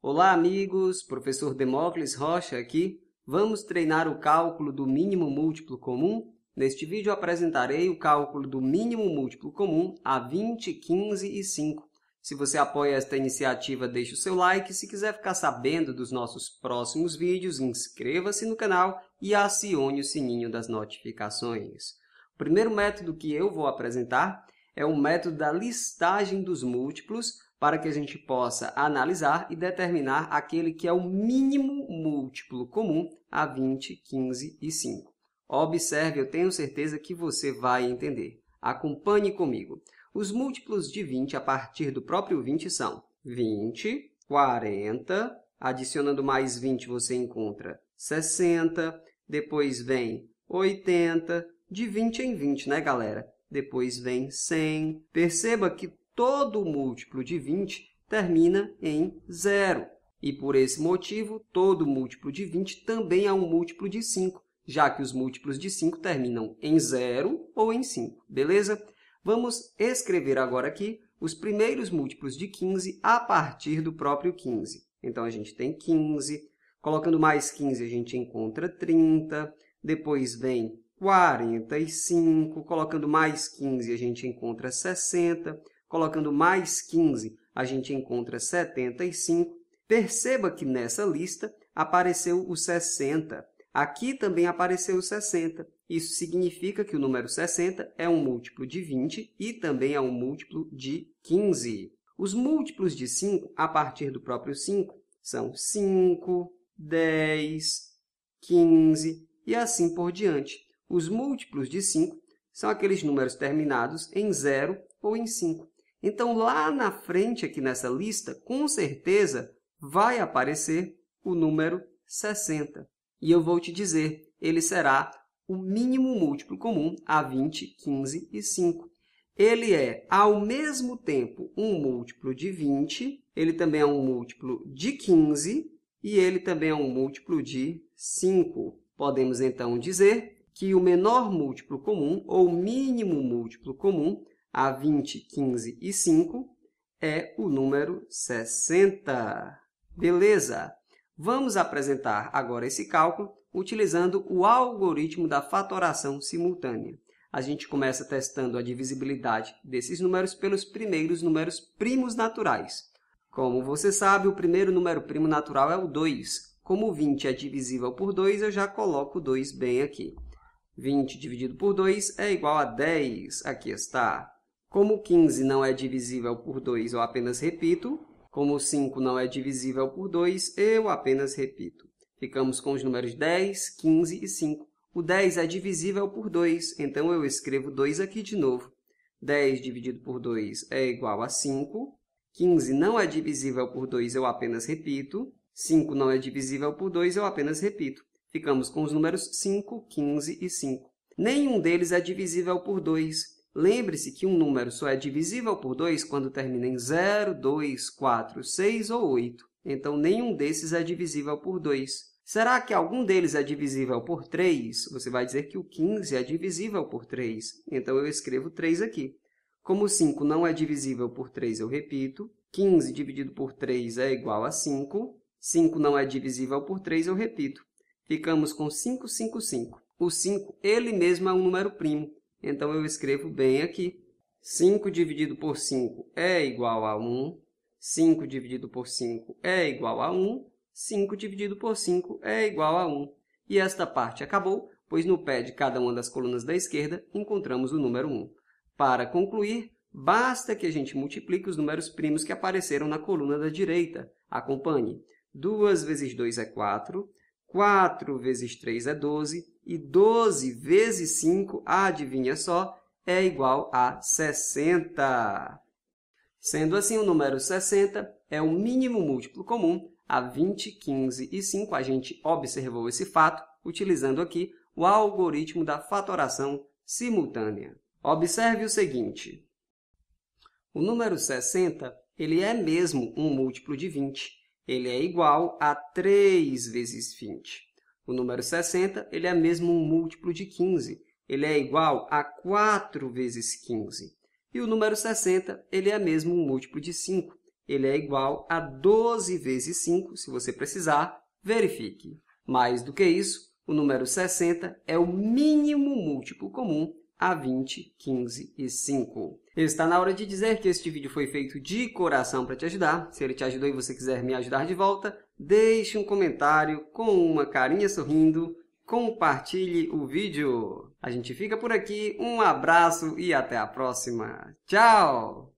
Olá, amigos! Professor Demócles Rocha aqui. Vamos treinar o cálculo do mínimo múltiplo comum? Neste vídeo apresentarei o cálculo do mínimo múltiplo comum a 20, 15 e 5. Se você apoia esta iniciativa, deixe o seu like. Se quiser ficar sabendo dos nossos próximos vídeos, inscreva-se no canal e acione o sininho das notificações. O primeiro método que eu vou apresentar é o método da listagem dos múltiplos para que a gente possa analisar e determinar aquele que é o mínimo múltiplo comum a 20, 15 e 5. Observe, eu tenho certeza que você vai entender. Acompanhe comigo. Os múltiplos de 20 a partir do próprio 20 são 20, 40, adicionando mais 20 você encontra 60, depois vem 80, de 20 em 20, né, galera? Depois vem 100. Perceba que todo múltiplo de 20 termina em zero. E por esse motivo, todo múltiplo de 20 também é um múltiplo de 5, já que os múltiplos de 5 terminam em zero ou em 5, beleza? Vamos escrever agora aqui os primeiros múltiplos de 15 a partir do próprio 15. Então, a gente tem 15, colocando mais 15, a gente encontra 30, depois vem 45, colocando mais 15, a gente encontra 60, Colocando mais 15, a gente encontra 75. Perceba que nessa lista apareceu o 60. Aqui também apareceu o 60. Isso significa que o número 60 é um múltiplo de 20 e também é um múltiplo de 15. Os múltiplos de 5, a partir do próprio 5, são 5, 10, 15 e assim por diante. Os múltiplos de 5 são aqueles números terminados em 0 ou em 5. Então, lá na frente, aqui nessa lista, com certeza vai aparecer o número 60. E eu vou te dizer, ele será o mínimo múltiplo comum a 20, 15 e 5. Ele é, ao mesmo tempo, um múltiplo de 20, ele também é um múltiplo de 15 e ele também é um múltiplo de 5. Podemos, então, dizer que o menor múltiplo comum, ou mínimo múltiplo comum, a 20, 15 e 5 é o número 60. Beleza? Vamos apresentar agora esse cálculo utilizando o algoritmo da fatoração simultânea. A gente começa testando a divisibilidade desses números pelos primeiros números primos naturais. Como você sabe, o primeiro número primo natural é o 2. Como 20 é divisível por 2, eu já coloco o 2 bem aqui. 20 dividido por 2 é igual a 10. Aqui está. Como 15 não é divisível por 2, eu apenas repito. Como 5 não é divisível por 2, eu apenas repito. Ficamos com os números 10, 15 e 5. O 10 é divisível por 2, então eu escrevo 2 aqui de novo. 10 dividido por 2 é igual a 5. 15 não é divisível por 2, eu apenas repito. 5 não é divisível por 2, eu apenas repito. Ficamos com os números 5, 15 e 5. Nenhum deles é divisível por 2. Lembre-se que um número só é divisível por 2 quando termina em 0, 2, 4, 6 ou 8. Então, nenhum desses é divisível por 2. Será que algum deles é divisível por 3? Você vai dizer que o 15 é divisível por 3. Então, eu escrevo 3 aqui. Como 5 não é divisível por 3, eu repito. 15 dividido por 3 é igual a 5. 5 não é divisível por 3, eu repito. Ficamos com 5, 5, 5. O 5, ele mesmo é um número primo. Então, eu escrevo bem aqui. 5 dividido por 5 é igual a 1. 5 dividido por 5 é igual a 1. 5 dividido por 5 é igual a 1. E esta parte acabou, pois no pé de cada uma das colunas da esquerda encontramos o número 1. Para concluir, basta que a gente multiplique os números primos que apareceram na coluna da direita. Acompanhe. 2 vezes 2 é 4, 4 vezes 3 é 12, e 12 vezes 5, adivinha só, é igual a 60. Sendo assim, o número 60 é o mínimo múltiplo comum a 20, 15 e 5. A gente observou esse fato utilizando aqui o algoritmo da fatoração simultânea. Observe o seguinte. O número 60 ele é mesmo um múltiplo de 20, ele é igual a 3 vezes 20. O número 60 ele é mesmo um múltiplo de 15. Ele é igual a 4 vezes 15. E o número 60 ele é mesmo um múltiplo de 5. Ele é igual a 12 vezes 5. Se você precisar, verifique. Mais do que isso, o número 60 é o mínimo múltiplo comum a 20, 15 e 5. Está na hora de dizer que este vídeo foi feito de coração para te ajudar. Se ele te ajudou e você quiser me ajudar de volta, deixe um comentário com uma carinha sorrindo, compartilhe o vídeo. A gente fica por aqui, um abraço e até a próxima. Tchau!